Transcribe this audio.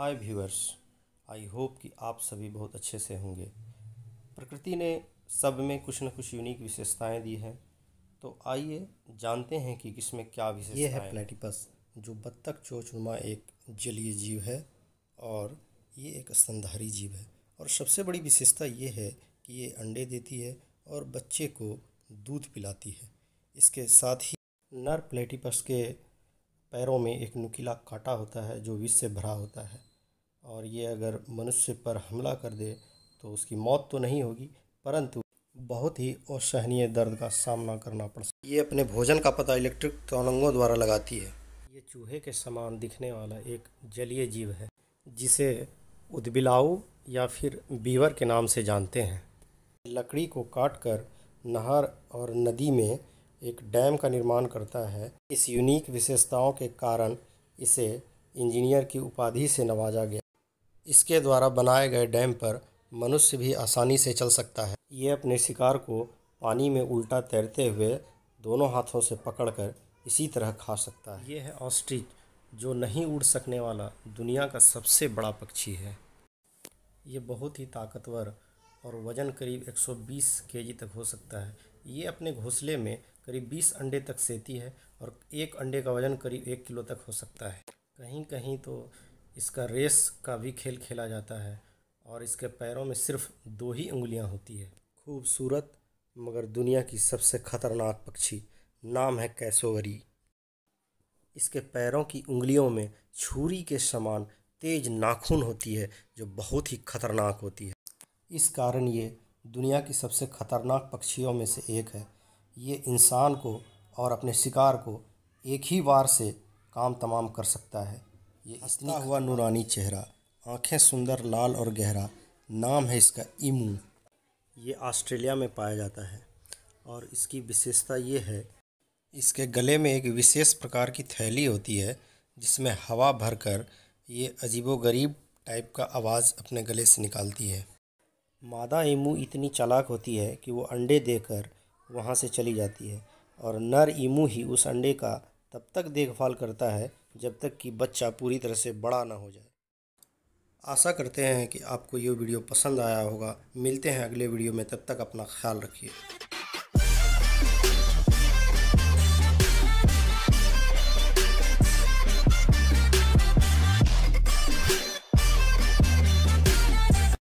hi viewers I hope कि आप सभी बहुत अच्छे से होंगे प्रकृति ने सब में कुछ न कुछ यूनिक विशेषताएं दी हैं तो आइए जानते हैं कि किसमें क्या विशेषता ये है प्लेटिपस जो बत्तख नुमा एक जलीय जीव है और ये एक स्तनधारी जीव है और सबसे बड़ी विशेषता ये है कि ये अंडे देती है और बच्चे को दूध पिलाती है इसके साथ ही नर प्लेटिपस के पैरों में एक नुकीला काटा होता है जो विष से भरा होता है और ये अगर मनुष्य पर हमला कर दे तो उसकी मौत तो नहीं होगी परंतु बहुत ही असहनीय दर्द का सामना करना पड़ सकता ये अपने भोजन का पता इलेक्ट्रिक तौलंगों द्वारा लगाती है ये चूहे के समान दिखने वाला एक जलीय जीव है जिसे उदबिलाऊ या फिर बीवर के नाम से जानते हैं लकड़ी को काटकर नहर और नदी में एक डैम का निर्माण करता है इस यूनिक विशेषताओं के कारण इसे इंजीनियर की उपाधि से नवाजा गया इसके द्वारा बनाए गए डैम पर मनुष्य भी आसानी से चल सकता है ये अपने शिकार को पानी में उल्टा तैरते हुए दोनों हाथों से पकड़कर इसी तरह खा सकता है ये है ऑस्ट्रिच जो नहीं उड़ सकने वाला दुनिया का सबसे बड़ा पक्षी है ये बहुत ही ताकतवर और वज़न करीब 120 केजी तक हो सकता है ये अपने घोंसले में करीब 20 अंडे तक सेती है और एक अंडे का वज़न करीब एक किलो तक हो सकता है कहीं कहीं तो इसका रेस का भी खेल खेला जाता है और इसके पैरों में सिर्फ दो ही उंगलियां होती है खूबसूरत मगर दुनिया की सबसे ख़तरनाक पक्षी नाम है कैसोवरी इसके पैरों की उंगलियों में छुरी के समान तेज नाखून होती है जो बहुत ही खतरनाक होती है इस कारण ये दुनिया की सबसे खतरनाक पक्षियों में से एक है ये इंसान को और अपने शिकार को एक ही बार से काम तमाम कर सकता है ये हंसता हुआ नूरानी चेहरा आंखें सुंदर लाल और गहरा नाम है इसका इमू ये ऑस्ट्रेलिया में पाया जाता है और इसकी विशेषता ये है इसके गले में एक विशेष प्रकार की थैली होती है जिसमें हवा भरकर ये अजीबोगरीब टाइप का आवाज़ अपने गले से निकालती है मादा इमू इतनी चालाक होती है कि वो अंडे देकर वहाँ से चली जाती है और नर इमू ही उस अंडे का तब तक देखभाल करता है जब तक कि बच्चा पूरी तरह से बड़ा ना हो जाए आशा करते हैं कि आपको ये वीडियो पसंद आया होगा मिलते हैं अगले वीडियो में तब तक अपना ख्याल रखिए